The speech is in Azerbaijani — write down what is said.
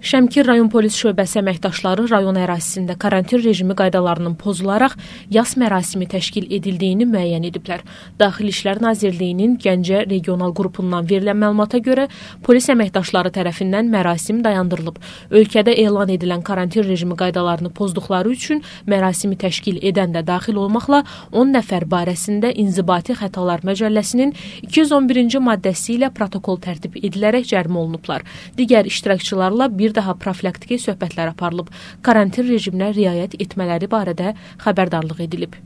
Şəmkir rayon polis şöbəsi əməkdaşları rayon ərazisində karantin rejimi qaydalarının pozularaq yas mərasimi təşkil edildiyini müəyyən ediblər. Daxili İşlər Nazirliyinin Gəncə regional qrupundan verilən məlumata görə polis əməkdaşları tərəfindən mərasim dayandırılıb. Ölkədə elan edilən karantin rejimi qaydalarını pozduqları üçün mərasimi təşkil edən də daxil olmaqla 10 nəfər barəsində inzibati xətalar məcəlləsinin 211-ci maddəsi ilə protokol tərtib edilərək cərimə olunublar. Digər iştirakçılarla bir bir daha profilaktiki söhbətlər aparılıb, karantin rejiminə riayət etmələri barədə xəbərdarlıq edilib.